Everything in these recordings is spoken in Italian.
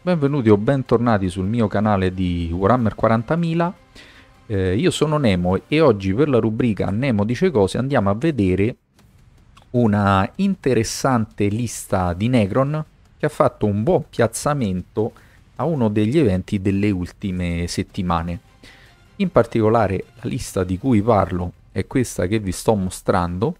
Benvenuti o bentornati sul mio canale di Warhammer 40.000 eh, Io sono Nemo e oggi per la rubrica Nemo dice cose andiamo a vedere una interessante lista di Negron che ha fatto un buon piazzamento a uno degli eventi delle ultime settimane In particolare la lista di cui parlo è questa che vi sto mostrando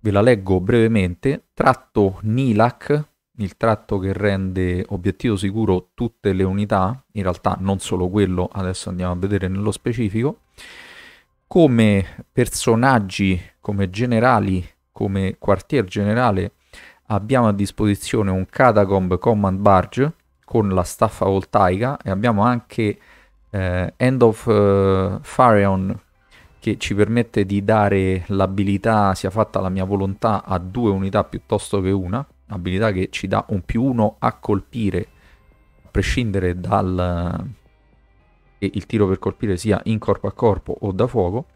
Ve la leggo brevemente Tratto Nilak il tratto che rende obiettivo sicuro tutte le unità, in realtà non solo quello, adesso andiamo a vedere nello specifico, come personaggi, come generali, come quartier generale abbiamo a disposizione un Catacomb Command Barge con la staffa voltaica e abbiamo anche eh, End of uh, eh, Farion che ci permette di dare l'abilità sia fatta la mia volontà a due unità piuttosto che una abilità che ci dà un più uno a colpire, a prescindere dal che il tiro per colpire sia in corpo a corpo o da fuoco.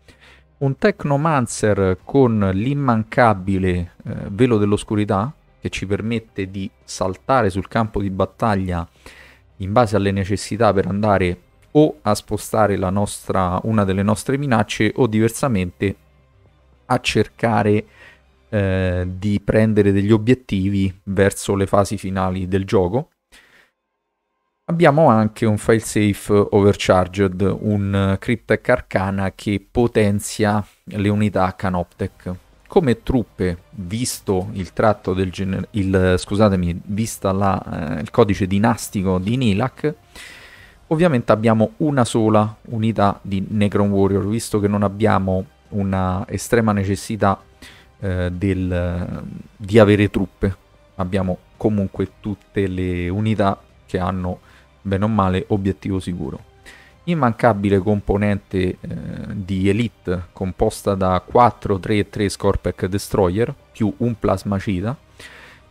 Un Technomancer con l'immancabile eh, velo dell'oscurità che ci permette di saltare sul campo di battaglia in base alle necessità per andare o a spostare nostra, una delle nostre minacce o diversamente a cercare eh, di prendere degli obiettivi verso le fasi finali del gioco. Abbiamo anche un file safe overcharged, un Cryptech Arcana che potenzia le unità Canoptech. Come truppe, visto il tratto del gener- il, scusatemi, vista la, eh, il codice dinastico di Nilak, ovviamente abbiamo una sola unità di Necron Warrior, visto che non abbiamo una estrema necessità eh, del, di avere truppe. Abbiamo comunque tutte le unità che hanno, bene o male, obiettivo sicuro. Immancabile componente eh, di Elite composta da 4, 3 e 3 Scorpec Destroyer più un plasmacida.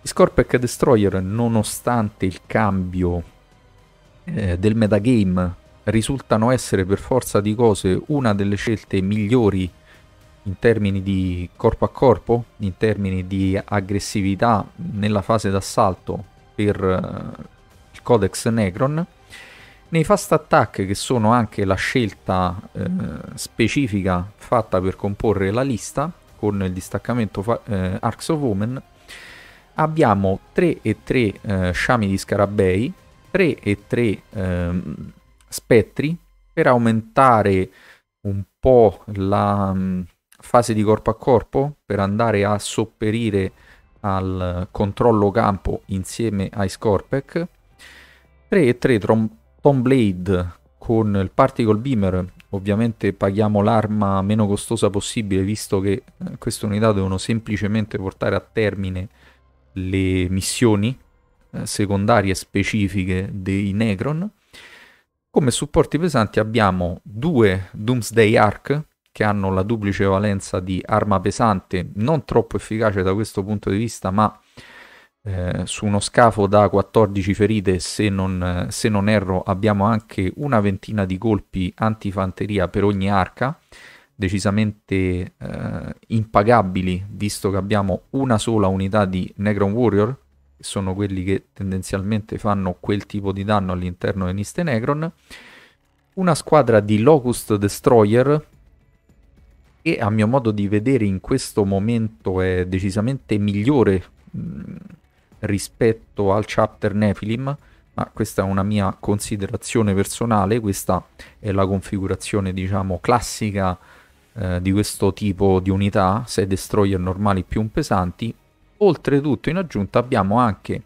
Gli Scorpec Destroyer, nonostante il cambio eh, del metagame, risultano essere per forza di cose una delle scelte migliori in termini di corpo a corpo, in termini di aggressività nella fase d'assalto per eh, il Codex Necron. Nei fast attack, che sono anche la scelta eh, specifica fatta per comporre la lista, con il distaccamento fa- eh, Arcs of Women, abbiamo 3 e 3 eh, sciami di scarabei, 3 e 3 ehm, spettri, per aumentare un po' la mm, fase di corpo a corpo per andare a sopperire al controllo campo insieme ai Scorpec. 3 e 3 Tom Blade con il Particle Beamer, ovviamente paghiamo l'arma meno costosa possibile visto che eh, queste unità devono semplicemente portare a termine le missioni eh, secondarie specifiche dei Necron. Come supporti pesanti abbiamo due Doomsday Arc che hanno la duplice valenza di arma pesante, non troppo efficace da questo punto di vista, ma eh, su uno scafo da 14 ferite, se non, se non erro, abbiamo anche una ventina di colpi antifanteria per ogni arca, decisamente eh, impagabili, visto che abbiamo una sola unità di Necron Warrior, che sono quelli che tendenzialmente fanno quel tipo di danno all'interno di Niste Necron, una squadra di Locust Destroyer, che a mio modo di vedere in questo momento è decisamente migliore rispetto al chapter Nephilim, ma questa è una mia considerazione personale, questa è la configurazione diciamo classica eh, di questo tipo di unità, 6 destroyer normali più un pesanti. Oltretutto in aggiunta abbiamo anche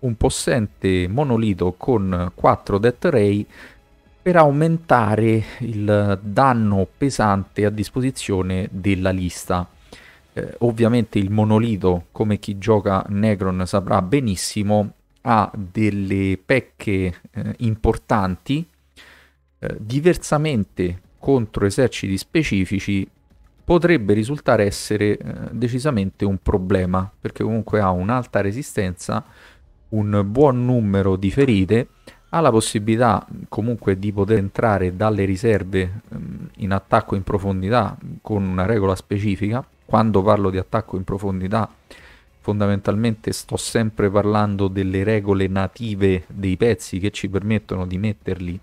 un possente monolito con 4 death ray per aumentare il danno pesante a disposizione della lista. Eh, ovviamente il monolito, come chi gioca Necron saprà benissimo, ha delle pecche eh, importanti eh, diversamente contro eserciti specifici potrebbe risultare essere eh, decisamente un problema perché comunque ha un'alta resistenza un buon numero di ferite ha la possibilità comunque di poter entrare dalle riserve ehm, in attacco in profondità con una regola specifica. Quando parlo di attacco in profondità, fondamentalmente sto sempre parlando delle regole native dei pezzi che ci permettono di metterli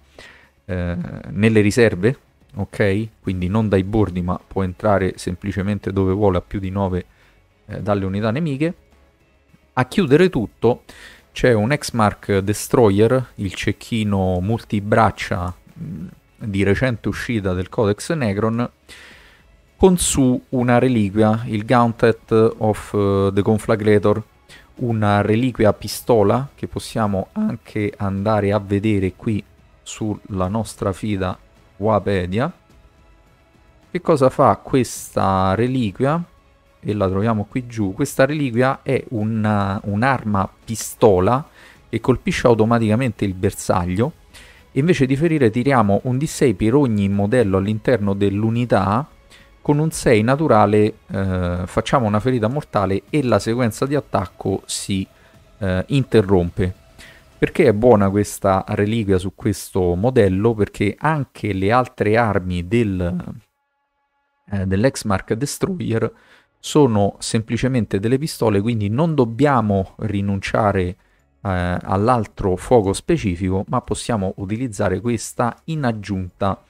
eh, nelle riserve, ok? Quindi non dai bordi, ma può entrare semplicemente dove vuole a più di 9 eh, dalle unità nemiche. A chiudere tutto, c'è un X-Mark Destroyer, il cecchino multibraccia mm, di recente uscita del Codex Necron, con su una reliquia, il Gauntlet of eh, the Conflagrator, una reliquia pistola che possiamo anche andare a vedere qui sulla nostra fida Wapedia. Che cosa fa questa reliquia? e la troviamo qui giù, questa reliquia è una, uh, un'arma pistola e colpisce automaticamente il bersaglio. Invece di ferire tiriamo un D6 per ogni modello all'interno dell'unità, con un 6 naturale eh, facciamo una ferita mortale e la sequenza di attacco si eh, interrompe. Perché è buona questa reliquia su questo modello? Perché anche le altre armi del, eh, dell'Exmark Destroyer sono semplicemente delle pistole, quindi non dobbiamo rinunciare eh, all'altro fuoco specifico, ma possiamo utilizzare questa in aggiunta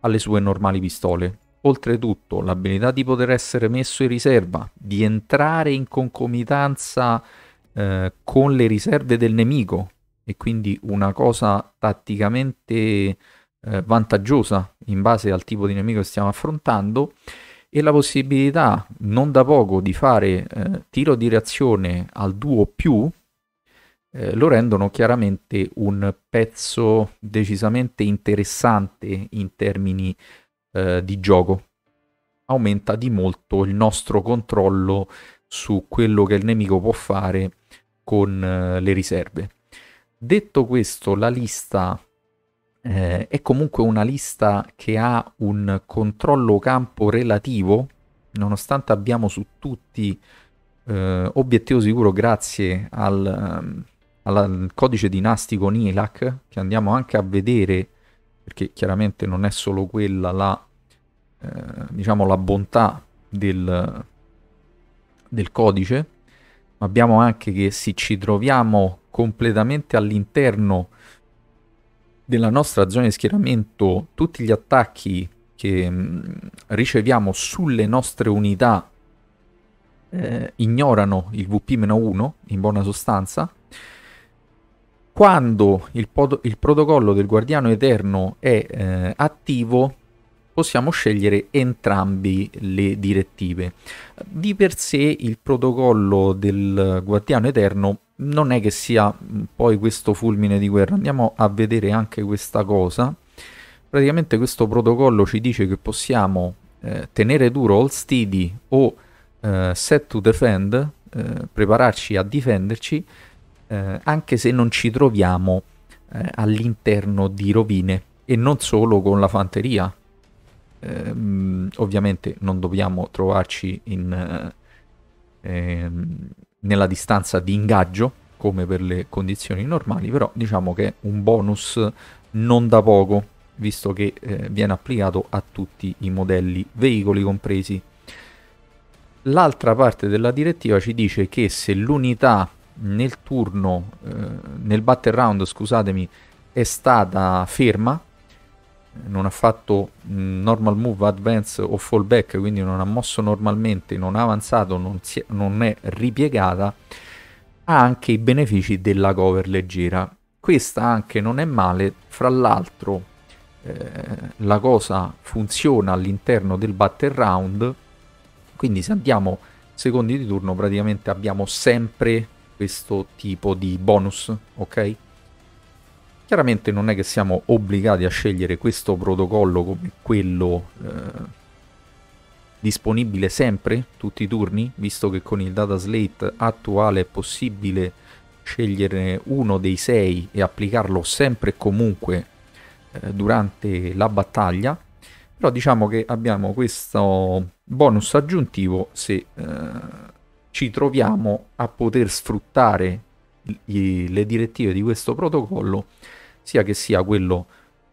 alle sue normali pistole. Oltretutto l'abilità di poter essere messo in riserva, di entrare in concomitanza eh, con le riserve del nemico, e quindi una cosa tatticamente eh, vantaggiosa in base al tipo di nemico che stiamo affrontando, e la possibilità non da poco di fare eh, tiro di reazione al duo più eh, lo rendono chiaramente un pezzo decisamente interessante in termini eh, di gioco. Aumenta di molto il nostro controllo su quello che il nemico può fare con eh, le riserve. Detto questo, la lista eh, è comunque una lista che ha un controllo campo relativo, nonostante abbiamo su tutti eh, obiettivo sicuro grazie al, ehm, al codice dinastico NILAC, che andiamo anche a vedere, perché chiaramente non è solo quella la, eh, diciamo la bontà del, del codice, ma abbiamo anche che se ci troviamo completamente all'interno della nostra zona di schieramento tutti gli attacchi che mm, riceviamo sulle nostre unità eh, ignorano il VP-1 in buona sostanza. Quando il, pod- il protocollo del Guardiano Eterno è eh, attivo, possiamo scegliere entrambi le direttive. Di per sé il protocollo del Guardiano Eterno non è che sia mm, poi questo fulmine di guerra, andiamo a vedere anche questa cosa. Praticamente questo protocollo ci dice che possiamo eh, tenere duro all steady o eh, set to defend, eh, prepararci a difenderci, eh, anche se non ci troviamo eh, all'interno di rovine e non solo con la fanteria. Ehm, ovviamente non dobbiamo trovarci in eh, ehm, nella distanza di ingaggio, come per le condizioni normali, però diciamo che è un bonus non da poco, visto che eh, viene applicato a tutti i modelli, veicoli compresi. L'altra parte della direttiva ci dice che se l'unità nel turno, eh, nel battle round, scusatemi, è stata ferma, non ha fatto mm, normal move, advance o fallback, quindi non ha mosso normalmente, non ha avanzato, non, è, non è ripiegata, ha anche i benefici della cover leggera. Questa anche non è male, fra l'altro eh, la cosa funziona all'interno del battle round, quindi se andiamo secondi di turno praticamente abbiamo sempre questo tipo di bonus, ok? Chiaramente non è che siamo obbligati a scegliere questo protocollo come quello eh, disponibile sempre, tutti i turni, visto che con il data slate attuale è possibile scegliere uno dei sei e applicarlo sempre e comunque eh, durante la battaglia. Però diciamo che abbiamo questo bonus aggiuntivo se eh, ci troviamo a poter sfruttare i, le direttive di questo protocollo, sia che sia quello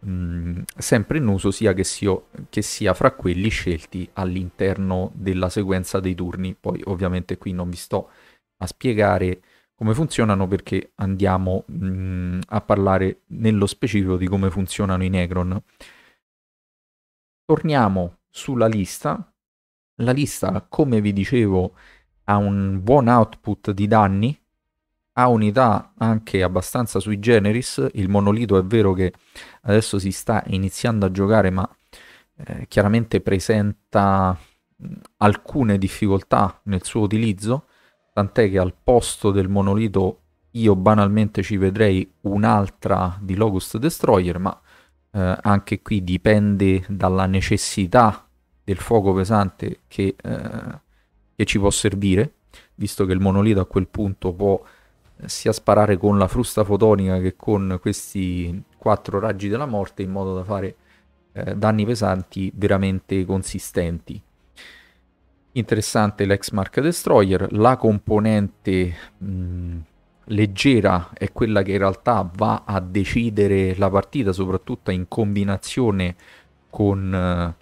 mm, sempre in uso, sia che sia, che sia fra quelli scelti all'interno della sequenza dei turni. Poi ovviamente qui non vi sto a spiegare come funzionano perché andiamo mh, mm, a parlare nello specifico di come funzionano i negron Torniamo sulla lista. La lista, come vi dicevo, ha un buon output di danni ha unità anche abbastanza sui generis, il monolito è vero che adesso si sta iniziando a giocare ma eh, chiaramente presenta alcune difficoltà nel suo utilizzo, tant'è che al posto del monolito io banalmente ci vedrei un'altra di Locust Destroyer, ma eh, anche qui dipende dalla necessità del fuoco pesante che, eh, che, ci può servire, visto che il monolito a quel punto può sia sparare con la frusta fotonica che con questi quattro raggi della morte in modo da fare eh, danni pesanti veramente consistenti. Interessante l'ex Mark Destroyer, la componente mh, mm, leggera è quella che in realtà va a decidere la partita, soprattutto in combinazione con,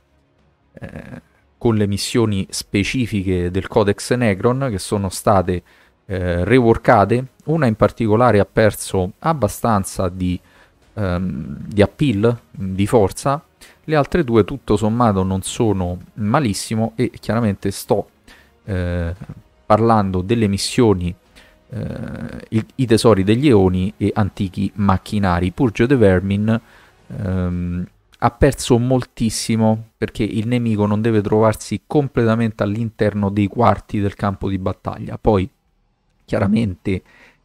eh, eh con le missioni specifiche del Codex Necron che sono state eh, reworkate, una in particolare ha perso abbastanza di, ehm, di appeal, di forza, le altre due tutto sommato non sono malissimo e chiaramente sto eh, parlando delle missioni eh, i, i, tesori degli eoni e antichi macchinari. Purgio de Vermin ehm, ha perso moltissimo perché il nemico non deve trovarsi completamente all'interno dei quarti del campo di battaglia. Poi chiaramente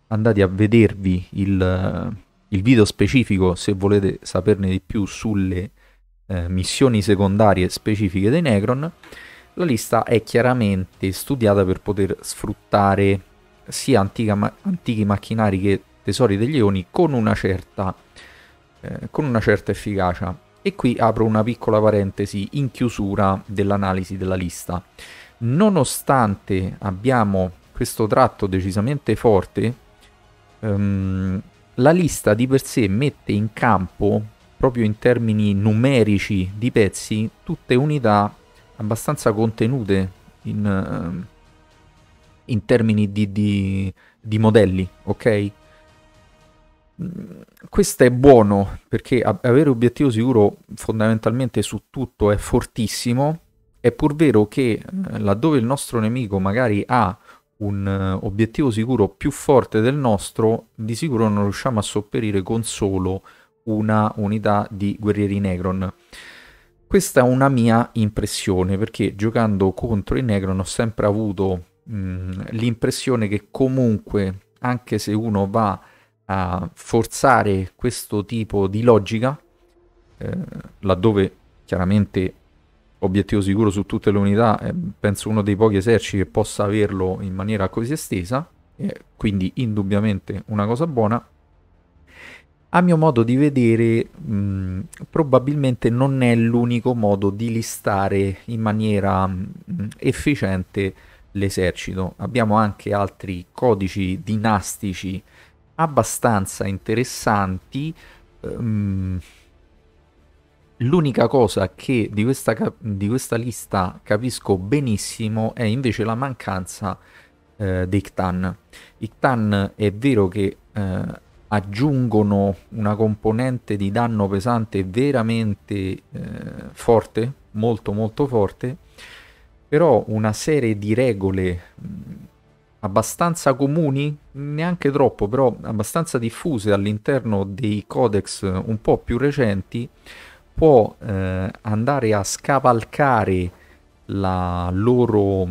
andate a vedervi il, il video specifico se volete saperne di più sulle eh, missioni secondarie specifiche dei Necron. La lista è chiaramente studiata per poter sfruttare sia ma- antichi macchinari che tesori degli Eoni con una certa, eh, con una certa efficacia. E qui apro una piccola parentesi in chiusura dell'analisi della lista. Nonostante abbiamo questo tratto decisamente forte, um, la lista di per sé mette in campo, proprio in termini numerici di pezzi, tutte unità abbastanza contenute in, ehm, in termini di, di, di, modelli, ok? Mm, questo è buono perché avere obiettivo sicuro fondamentalmente su tutto è fortissimo. È pur vero che eh, laddove il nostro nemico magari ha un eh, obiettivo sicuro più forte del nostro, di sicuro non riusciamo a sopperire con solo una unità di guerrieri Negron. Questa è una mia impressione, perché giocando contro i Negron ho sempre avuto mh, mm, l'impressione che comunque, anche se uno va a forzare questo tipo di logica, eh, laddove chiaramente obiettivo sicuro su tutte le unità, è, eh, penso uno dei pochi eserciti che possa averlo in maniera così estesa, quindi indubbiamente una cosa buona. A mio modo di vedere, mh, probabilmente non è l'unico modo di listare in maniera mh, efficiente l'esercito. Abbiamo anche altri codici dinastici abbastanza interessanti. Eh, mh, L'unica cosa che di questa, di questa, lista capisco benissimo è invece la mancanza eh, dei Ktan. I Ktan è vero che eh, aggiungono una componente di danno pesante veramente eh, forte, molto molto forte, però una serie di regole mh, abbastanza comuni, neanche troppo, però abbastanza diffuse all'interno dei codex eh, un po' più recenti, può eh, andare a scavalcare la loro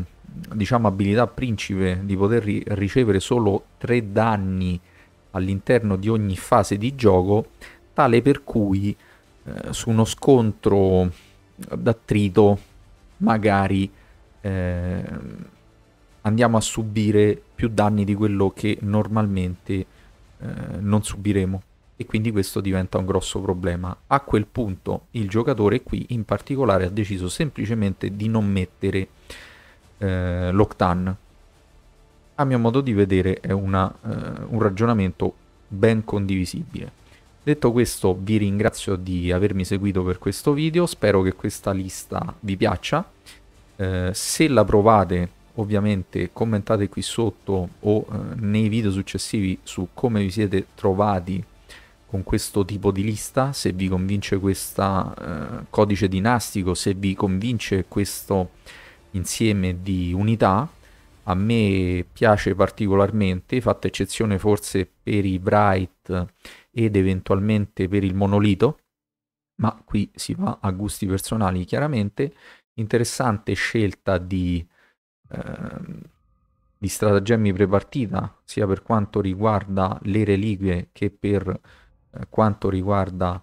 diciamo abilità principe di poter ri- ricevere solo tre danni all'interno di ogni fase di gioco tale per cui eh, su uno scontro d'attrito magari eh, andiamo a subire più danni di quello che normalmente eh, non subiremo e quindi questo diventa un grosso problema. A quel punto il giocatore qui in particolare ha deciso semplicemente di non mettere eh, l'Octan. A mio modo di vedere è una, eh, un ragionamento ben condivisibile. Detto questo vi ringrazio di avermi seguito per questo video, spero che questa lista vi piaccia. Eh, se la provate ovviamente commentate qui sotto o eh, nei video successivi su come vi siete trovati con questo tipo di lista, se vi convince questo eh, codice dinastico, se vi convince questo insieme di unità, a me piace particolarmente, fatta eccezione forse per i Bright ed eventualmente per il Monolito, ma qui si va a gusti personali chiaramente, interessante scelta di, eh, di stratagemmi prepartita, sia per quanto riguarda le reliquie che per eh, quanto riguarda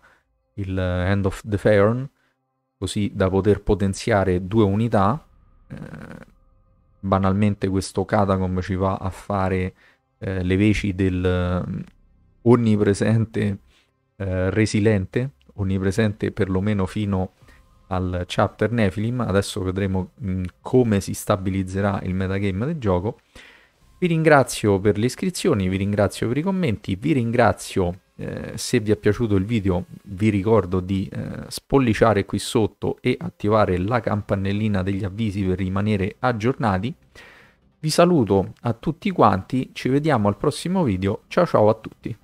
il End eh, of the Fairn, così da poter potenziare due unità. Eh, banalmente questo Catacomb ci va a fare eh, le veci del mm, onnipresente eh, Resilente, onnipresente perlomeno fino al chapter Nephilim, adesso vedremo mh, mm, come si stabilizzerà il metagame del gioco. Vi ringrazio per le iscrizioni, vi ringrazio per i commenti, vi ringrazio eh, se vi è piaciuto il video vi ricordo di eh, spolliciare qui sotto e attivare la campanellina degli avvisi per rimanere aggiornati. Vi saluto a tutti quanti, ci vediamo al prossimo video, ciao ciao a tutti!